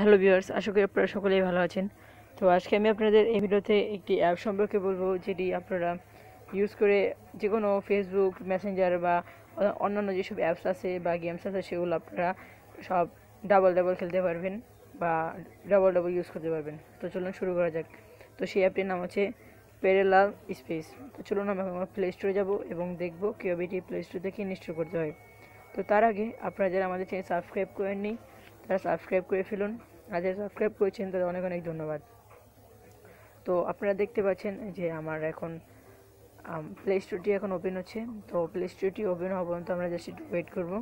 hello viewers আশা করি আপনারা সকলেই ভালো আছেন তো আজকে আমি আপনাদের এই ভিডিওতে একটি অ্যাপ সম্পর্কে বলবো যেটি আপনারা ইউজ করে যে কোনো ফেসবুক মেসেঞ্জার বা অন্যান্য যেসব অ্যাপস আছে বা গেমস আছে সেগুলো আপনারা সব ডাবল ডাবল খেলতে পারবেন বা ডাবল ডাবল ইউজ করতে পারবেন তো চলুন শুরু করা যাক তো সেই অ্যাপটির নাম হচ্ছে প্যারেলাল স্পেস তো চলুন আমি আমার প্লে স্টোরে যাবো এবং দেখবো কীভাবে এটি প্লে স্টোর থেকে ইনস্টল করতে হয় তো তার আগে আপনারা যারা আমাদের চ্যানেল সাবস্ক্রাইব করেননি তারা সাবস্ক্রাইব করে ফেলুন আর যারা সাবস্ক্রাইব করেছেন তাদের অনেক অনেক ধন্যবাদ তো আপনারা দেখতে পাচ্ছেন যে আমার এখন প্লে স্টোরটি এখন ওপেন হচ্ছে তো প্লে স্টোরটি ওপেন হওয়া পর্যন্ত আমরা জাস্ট একটু ওয়েট করব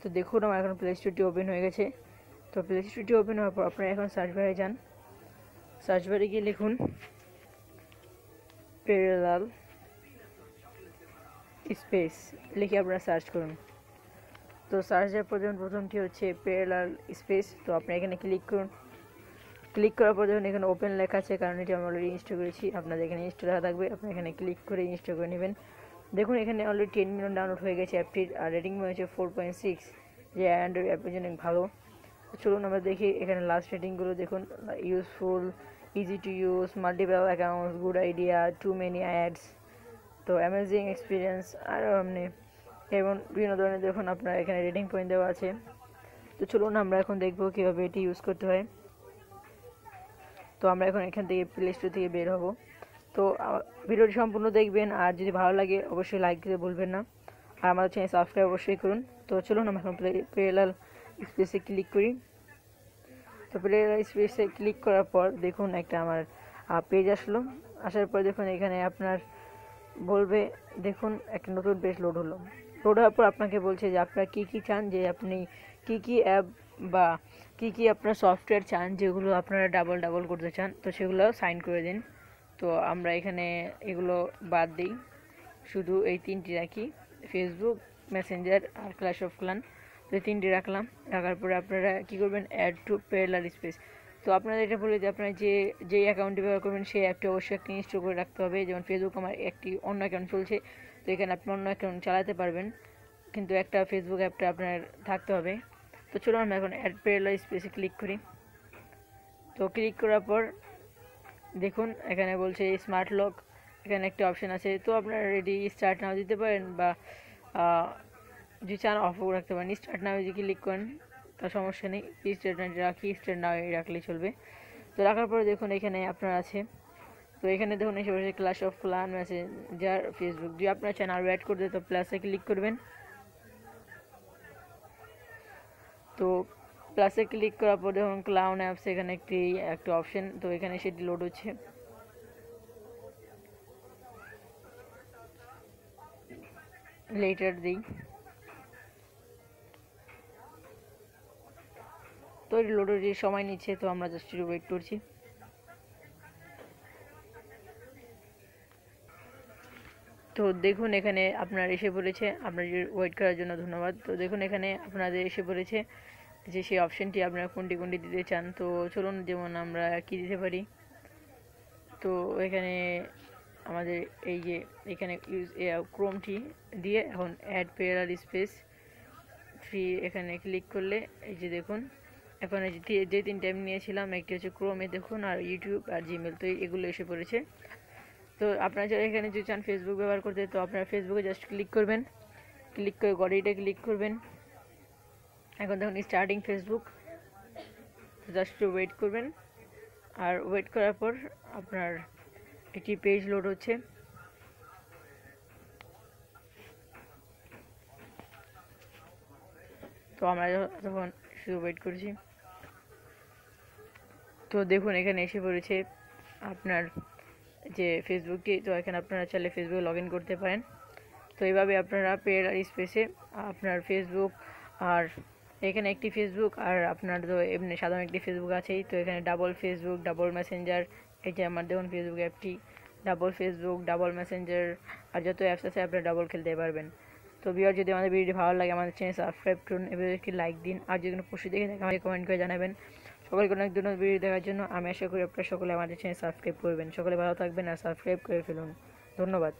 তো দেখুন আমার এখন প্লে স্টোরটি ওপেন হয়ে গেছে তো প্লে স্টোরটি ওপেন হওয়ার পর আপনারা এখন সার্চ বারে যান সার্চ বারে গিয়ে লিখুন প্যারালাল স্পেস লিখে আপনারা সার্চ করুন তো সার্চের প্রয়োজন প্রথমটি হচ্ছে প্যারালাল স্পেস তো আপনি এখানে ক্লিক করুন ক্লিক করার পর যখন এখানে ওপেন লেখা আছে কারণ এটি আমি অলরেডি ইনস্টল করেছি আপনাদের এখানে ইনস্টল লেখা থাকবে আপনি এখানে ক্লিক করে ইনস্টল করে নেবেন দেখুন এখানে অলরেডি টেন মিলিয়ন ডাউনলোড হয়ে গেছে অ্যাপটির আর রেটিং হয়েছে ফোর পয়েন্ট সিক্স যে অ্যান্ড্রয়েড অ্যাপের জন্য ভালো চলুন আমরা দেখি এখানে লাস্ট রেটিংগুলো দেখুন useful easy to use multiple accounts good idea too many ads তো অ্যামেজিং এক্সপিরিয়েন্স আরও আপনি এবং বিভিন্ন ধরনের দেখুন আপনার এখানে রেটিং পয়েন্ট দেওয়া আছে তো চলুন আমরা এখন দেখব কীভাবে এটি ইউজ করতে হয় তো আমরা এখন এখান থেকে প্লে স্টোর থেকে বের হব তো ভিডিওটি সম্পূর্ণ দেখবেন আর যদি ভালো লাগে অবশ্যই লাইক দিতে ভুলবেন না আর আমাদের চ্যানেল সাবস্ক্রাইব অবশ্যই করুন তো চলুন আমরা এখন প্লেলাল স্পেসে ক্লিক করি তো প্লেলাল স্পেসে ক্লিক করার পর দেখুন একটা আমার পেজ আসলো আসার পর দেখুন এখানে আপনার বলবে দেখুন একটা নতুন পেজ লোড হলো প্রোডার উপর আপনাকে বলছে যে আপনারা কী কী চান যে আপনি কী কী অ্যাপ বা কী কী আপনার সফটওয়্যার চান যেগুলো আপনারা ডাবল ডাবল করতে চান তো সেগুলো সাইন করে দিন তো আমরা এখানে এগুলো বাদ দিই শুধু এই তিনটি রাখি ফেসবুক মেসেঞ্জার আর ক্লাস অফ ক্লান তো এই তিনটি রাখলাম রাখার পরে আপনারা কী করবেন অ্যাড টু প্যারালার স্পেস তো আপনারা এটা বলে যে আপনারা যে যেই অ্যাকাউন্টটি ব্যবহার করবেন সেই অ্যাপটি অবশ্যই একটি ইনস্টল করে রাখতে হবে যেমন ফেসবুক আমার একটি অন্য অ্যাকাউন্ট চলছে তো এখানে আপনি অন্য অ্যাকাউন্ট চালাতে পারবেন কিন্তু একটা ফেসবুক অ্যাপটা আপনার থাকতে হবে তো চলুন আমরা এখন অ্যাড প্যারালাইজ স্পেসে ক্লিক করি তো ক্লিক করার পর দেখুন এখানে বলছে স্মার্ট লক এখানে একটা অপশান আছে তো আপনারা রেডি স্টার্ট নাও দিতে পারেন বা যদি চান অফ রাখতে পারেন স্টার্ট নাও যদি ক্লিক করেন তার সমস্যা নেই স্টার্ট রাখি স্টার্ট নাও রাখলেই চলবে তো রাখার পরে দেখুন এখানে আপনার আছে তো এখানে দেখুন এসে বসে ক্লাস অফ ক্লান আছে যার ফেসবুক যদি আপনার চান আরও অ্যাড করতে তো প্লাসে ক্লিক করবেন তো প্লাসে ক্লিক করার পর দেখুন ক্লাউন অ্যাপস এখানে একটি একটা অপশান তো এখানে সেটি লোড হচ্ছে লেটার দিই তো লোড হচ্ছে সময় নিচ্ছে তো আমরা জাস্ট ওয়েট করছি তো দেখুন এখানে আপনার এসে বলেছে আপনার ওয়েট করার জন্য ধন্যবাদ তো দেখুন এখানে আপনাদের এসে বলেছে যে সেই অপশানটি আপনারা কোনটি কোনটি দিতে চান তো চলুন যেমন আমরা কি দিতে পারি তো এখানে আমাদের এই যে এখানে ইউজ ক্রোমটি দিয়ে এখন অ্যাড পেয়ার স্পেস ফ্রি এখানে ক্লিক করলে এই যে দেখুন এখন যে তিনটে আমি নিয়েছিলাম একটি হচ্ছে ক্রোমে দেখুন আর ইউটিউব আর জিমেল তো এগুলো এসে পড়েছে তো আপনারা যারা এখানে যদি চান ফেসবুক ব্যবহার করতে তো আপনারা ফেসবুকে জাস্ট ক্লিক করবেন ক্লিক করে গড়িটা ক্লিক করবেন এখন দেখুন স্টার্টিং ফেসবুক জাস্ট ওয়েট করবেন আর ওয়েট করার পর আপনার একটি পেজ লোড হচ্ছে তো আমরা তখন শুধু ওয়েট করছি তো দেখুন এখানে এসে পড়েছে আপনার যে ফেসবুকটি তো এখানে আপনারা চাইলে ফেসবুকে লগ করতে পারেন তো এইভাবে আপনারা পেয়ার আর স্পেসে আপনার ফেসবুক আর এখানে একটি ফেসবুক আর আপনার তো এমনি সাধারণ একটি ফেসবুক আছেই তো এখানে ডাবল ফেসবুক ডাবল মেসেঞ্জার এই যে আমার দেখুন ফেসবুক অ্যাপটি ডাবল ফেসবুক ডাবল মেসেঞ্জার আর যত অ্যাপস আছে আপনারা ডাবল খেলতে পারবেন তো বিয়ার যদি আমাদের ভিডিওটি ভালো লাগে আমাদের চ্যানেল সাবস্ক্রাইব করুন এবার একটি লাইক দিন আর যদি কোনো পশু দেখে থাকে আমাকে কমেন্ট করে জানাবেন সকলকে অনেক ধন্যবাদ ভিডিও দেখার জন্য আমি আশা করি আপনারা সকলে আমাদের চ্যানেল সাবস্ক্রাইব করবেন সকলে ভালো থাকবেন আর সাবস্ক্রাইব করে ফেলুন ধন্যবাদ